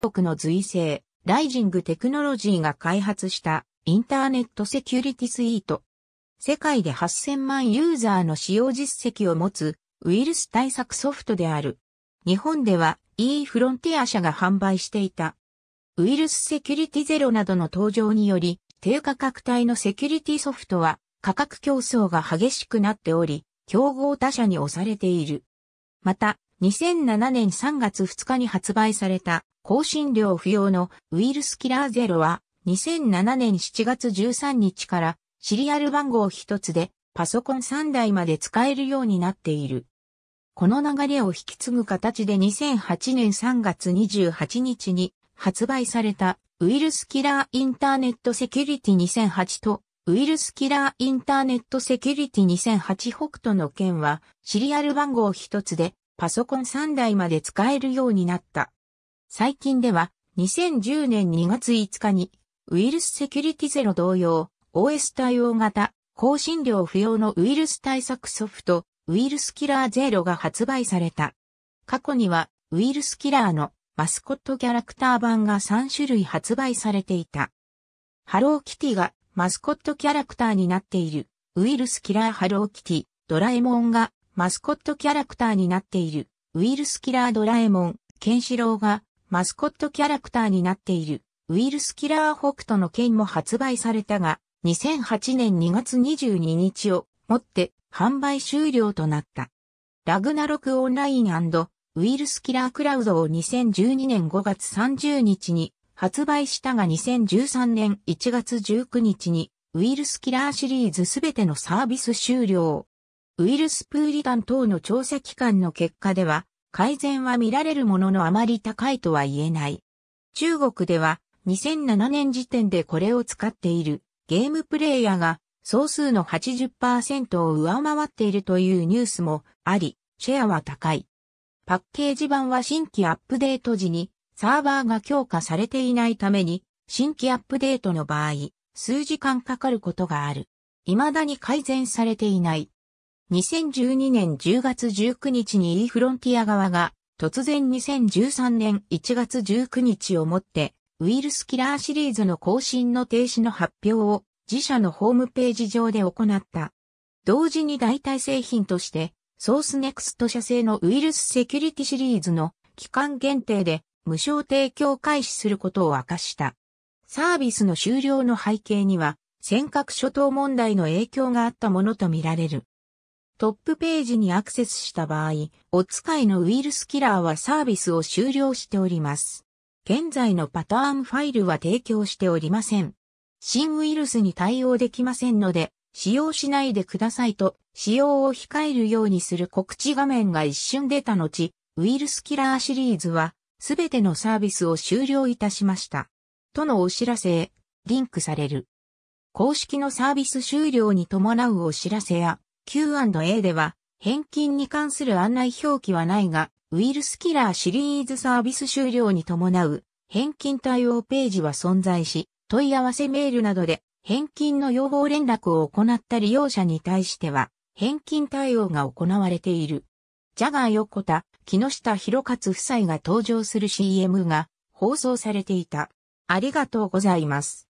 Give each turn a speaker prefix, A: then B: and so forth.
A: 国の随性、ライジングテクノロジーが開発したインターネットセキュリティスイート。世界で8000万ユーザーの使用実績を持つウイルス対策ソフトである。日本では e フロンティア社が販売していた。ウイルスセキュリティゼロなどの登場により、低価格帯のセキュリティソフトは価格競争が激しくなっており、競合他社に押されている。また、2007年3月2日に発売された香辛料不要のウイルスキラーゼロは2007年7月13日からシリアル番号1つでパソコン3台まで使えるようになっている。この流れを引き継ぐ形で2008年3月28日に発売されたウイルスキラーインターネットセキュリティ2008とウイルスキラーインターネットセキュリティ2008北斗の件はシリアル番号1つでパソコン3台まで使えるようになった。最近では2010年2月5日にウイルスセキュリティゼロ同様 OS 対応型更新料不要のウイルス対策ソフトウイルスキラーゼロが発売された。過去にはウイルスキラーのマスコットキャラクター版が3種類発売されていた。ハローキティがマスコットキャラクターになっているウイルスキラーハローキティ、ドラえもんがマスコットキャラクターになっているウイルスキラードラえもん、ケンシロウがマスコットキャラクターになっているウイルスキラー北斗の剣も発売されたが、2008年2月22日をもって販売終了となった。ラグナロクオンラインウイルスキラークラウドを2012年5月30日に発売したが2013年1月19日にウイルスキラーシリーズすべてのサービス終了。ウイルスプーリタン等の調査機関の結果では、改善は見られるもののあまり高いとは言えない。中国では2007年時点でこれを使っているゲームプレイヤーが総数の80%を上回っているというニュースもあり、シェアは高い。パッケージ版は新規アップデート時にサーバーが強化されていないために新規アップデートの場合、数時間かかることがある。未だに改善されていない。2012年10月19日に e フロンティア側が突然2013年1月19日をもってウイルスキラーシリーズの更新の停止の発表を自社のホームページ上で行った。同時に代替製品としてソースネクスト社製のウイルスセキュリティシリーズの期間限定で無償提供開始することを明かした。サービスの終了の背景には尖閣諸島問題の影響があったものとみられる。トップページにアクセスした場合、お使いのウイルスキラーはサービスを終了しております。現在のパターンファイルは提供しておりません。新ウイルスに対応できませんので、使用しないでくださいと、使用を控えるようにする告知画面が一瞬出た後、ウイルスキラーシリーズは、すべてのサービスを終了いたしました。とのお知らせへ、リンクされる。公式のサービス終了に伴うお知らせや、Q&A では、返金に関する案内表記はないが、ウイルスキラーシリーズサービス終了に伴う、返金対応ページは存在し、問い合わせメールなどで、返金の要望連絡を行った利用者に対しては、返金対応が行われている。ジャガー横田、木下博勝夫妻が登場する CM が放送されていた。ありがとうございます。